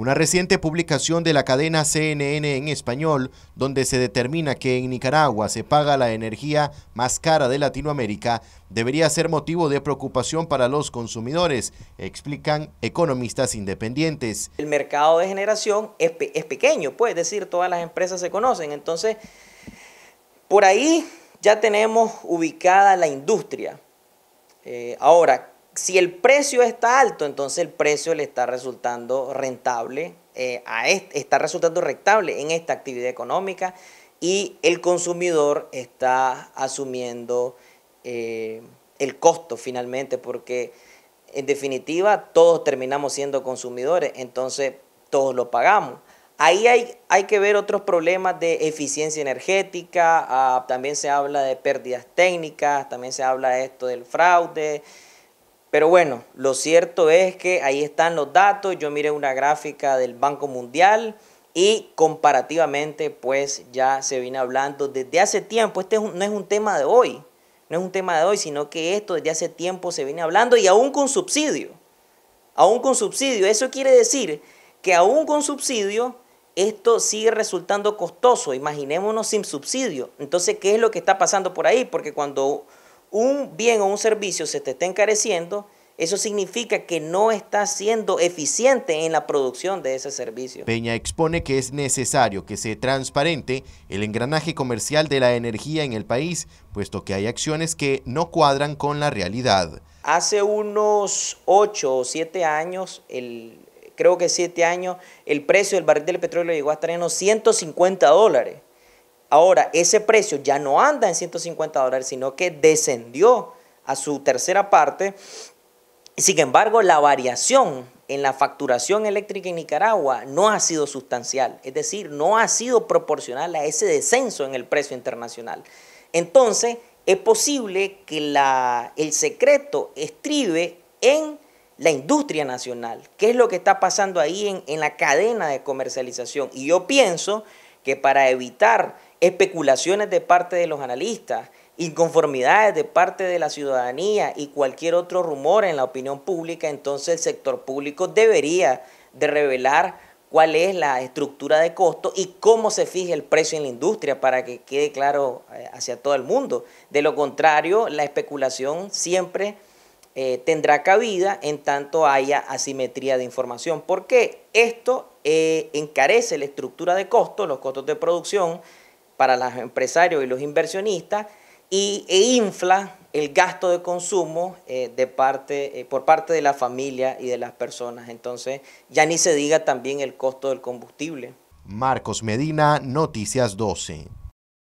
Una reciente publicación de la cadena CNN en español, donde se determina que en Nicaragua se paga la energía más cara de Latinoamérica, debería ser motivo de preocupación para los consumidores, explican economistas independientes. El mercado de generación es, pequeño, puede decir, todas las empresas se conocen, entonces, por ahí ya tenemos ubicada la industria. Eh, ahora, si el precio está alto, entonces el precio le está resultando rentable, eh, está resultando rentable en esta actividad económica y el consumidor está asumiendo eh, el costo finalmente, porque en definitiva todos terminamos siendo consumidores, entonces todos lo pagamos. Ahí hay, que ver otros problemas de eficiencia energética, ah, también se habla de pérdidas técnicas, también se habla de esto del fraude. Pero bueno, lo cierto es que ahí están los datos. Yo miré una gráfica del Banco Mundial y comparativamente pues ya se viene hablando desde hace tiempo. Este no es un tema de hoy, no es un tema de hoy, sino que esto desde hace tiempo se viene hablando y aún con subsidio. Aún con subsidio. Eso quiere decir que aún con subsidio esto sigue resultando costoso. Imaginémonos sin subsidio. Entonces, ¿qué es lo que está pasando por ahí? Porque cuando un bien o un servicio se te está encareciendo, eso significa que no está siendo eficiente en la producción de ese servicio. Peña expone que es necesario que sea transparente el engranaje comercial de la energía en el país, puesto que hay acciones que no cuadran con la realidad. Hace unos ocho o siete años, el, creo que siete años, el precio del barril del petróleo llegó a estar en los 150 dólares. Ahora, ese precio ya no anda en 150 dólares, sino que descendió a su tercera parte. Sin embargo, la variación en la facturación eléctrica en Nicaragua no ha sido sustancial, es decir, no ha sido proporcional a ese descenso en el precio internacional. Entonces, es posible que el secreto estribe en la industria nacional, qué es lo que está pasando ahí en, en la cadena de comercialización. Y yo pienso que para evitar especulaciones de parte de los analistas, inconformidades de parte de la ciudadanía y cualquier otro rumor en la opinión pública, entonces el sector público debería de revelar cuál es la estructura de costo y cómo se fija el precio en la industria para que quede claro eh, hacia todo el mundo. De lo contrario, la especulación siempre eh, tendrá cabida en tanto haya asimetría de información, porque esto eh, encarece la estructura de costo, los costos de producción, para los empresarios y los inversionistas y, e infla el gasto de consumo eh, de parte, eh, por parte de la familia y de las personas. Entonces, ya ni se diga también el costo del combustible. Marcos Medina, Noticias 12.